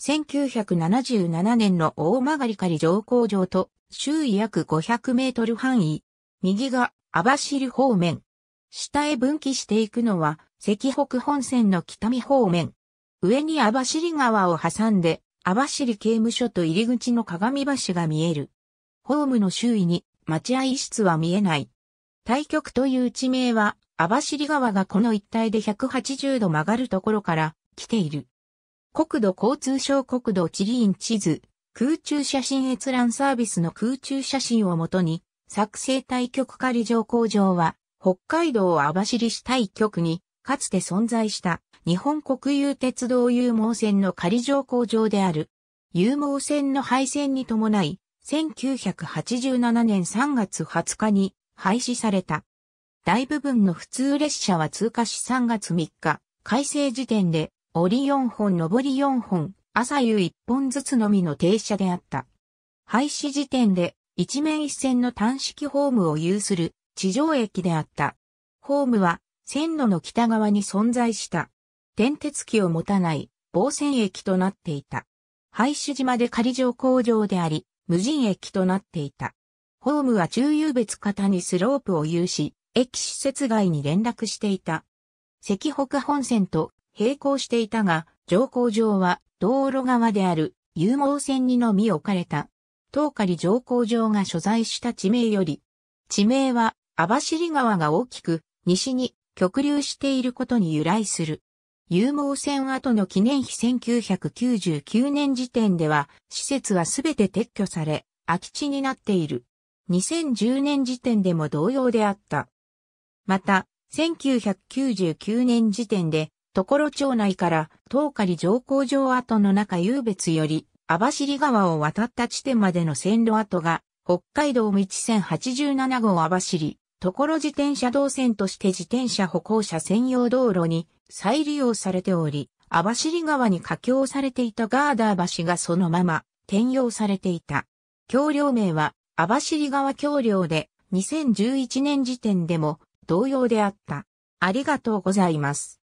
1977年の大曲り仮上工場と周囲約500メートル範囲。右が網走方面。下へ分岐していくのは、関北本線の北見方面。上に網走川を挟んで、網走刑務所と入り口の鏡橋が見える。ホームの周囲に待合室は見えない。対局という地名は、網走川がこの一帯で180度曲がるところから来ている。国土交通省国土地理院地図、空中写真閲覧サービスの空中写真をもとに、作成対局仮上工場は、北海道網走市対局に、かつて存在した日本国有鉄道有毛線の仮乗工場である。有毛線の廃線に伴い、1987年3月20日に廃止された。大部分の普通列車は通過し3月3日、改正時点で折4本上り4本、朝夕1本ずつのみの停車であった。廃止時点で一面一線の単式ホームを有する地上駅であった。ホームは線路の北側に存在した。転鉄機を持たない防線駅となっていた。廃止島で仮上工場であり、無人駅となっていた。ホームは中遊別型にスロープを有し、駅施設外に連絡していた。赤北本線と並行していたが、乗降場は道路側である有毛線にのみ置かれた。東仮乗降場が所在した地名より、地名は網走川が大きく西に極流していることに由来する。有毛線跡の記念碑1999年時点では、施設はすべて撤去され、空き地になっている。2010年時点でも同様であった。また、1999年時点で、所町内から東狩上皇城跡の中優別より網走川を渡った地点までの線路跡が北海道道線87号網走ところ自転車道線として自転車歩行者専用道路に再利用されており、網走川に架橋されていたガーダー橋がそのまま転用されていた。橋梁名は網走川橋梁で2011年時点でも同様であった。ありがとうございます。